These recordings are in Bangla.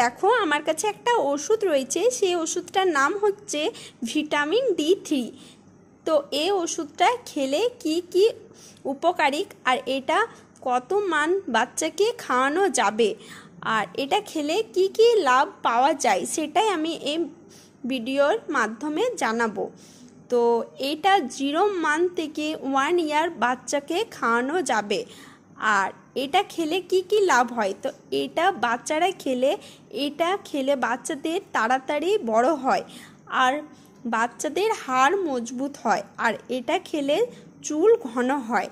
দেখো আমার কাছে একটা ওষুধ রয়েছে সেই ওষুধটার নাম হচ্ছে ভিটামিন ডি থ্রি তো এই ওষুধটা খেলে কি কি উপকারিক আর এটা কত মান বাচ্চাকে খাওয়ানো যাবে আর এটা খেলে কি কি লাভ পাওয়া যায় সেটাই আমি এই ভিডিওর মাধ্যমে জানাবো তো এটা জিরো মান থেকে ওয়ান ইয়ার বাচ্চাকে খাওয়ানো যাবে আর এটা খেলে কি কি লাভ হয় তো এটা বাচ্চারা খেলে এটা খেলে বাচ্চাদের তাড়াতাড়ি বড় হয় আর বাচ্চাদের হাড় মজবুত হয় আর এটা খেলে চুল ঘন হয়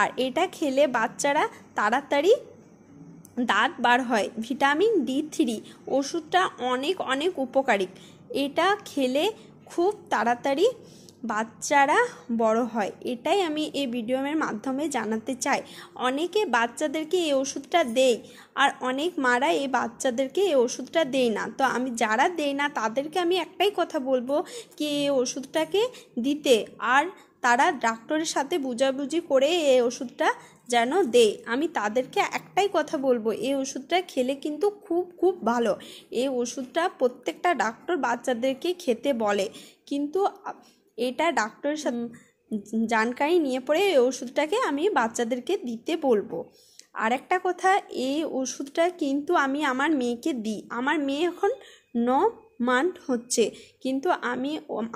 আর এটা খেলে বাচ্চারা তাড়াতাড়ি দাঁত বার হয় ভিটামিন ডি থ্রি ওষুধটা অনেক অনেক উপকারী এটা খেলে খুব তাড়াতাড়ি বাচ্চারা বড় হয় এটাই আমি এই ভিডিওমের মাধ্যমে জানাতে চাই অনেকে বাচ্চাদেরকে এই ওষুধটা দেয় আর অনেক মারা এই বাচ্চাদেরকে এই ওষুধটা দেয় না তো আমি যারা দেয় না তাদেরকে আমি একটাই কথা বলবো কি এই ওষুধটাকে দিতে আর তারা ডাক্তারের সাথে বুঝাবুঝি করে এই ওষুধটা যেন দেয় আমি তাদেরকে একটাই কথা বলবো এই ওষুধটা খেলে কিন্তু খুব খুব ভালো এই ওষুধটা প্রত্যেকটা ডাক্তার বাচ্চাদেরকে খেতে বলে কিন্তু এটা ডাক্তারের জানকারি নিয়ে পরে এই ওষুধটাকে আমি বাচ্চাদেরকে দিতে বলবো আর একটা কথা এই ওষুধটা কিন্তু আমি আমার মেয়েকে দিই আমার মেয়ে এখন ন মান্থ হচ্ছে কিন্তু আমি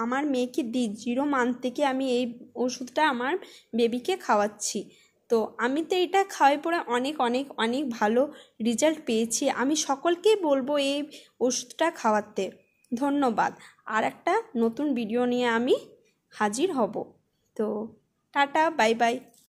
আমার মেয়েকে দিই জিরো মান্থ থেকে আমি এই ওষুধটা আমার বেবিকে খাওয়াচ্ছি তো আমি তো এটা খাওয়াই পরে অনেক অনেক অনেক ভালো রেজাল্ট পেয়েছি আমি সকলকেই বলবো এই ওষুধটা খাওয়াতে ধন্যবাদ আর একটা নতুন ভিডিও নিয়ে আমি হাজির হব তো টাটা বাই বাই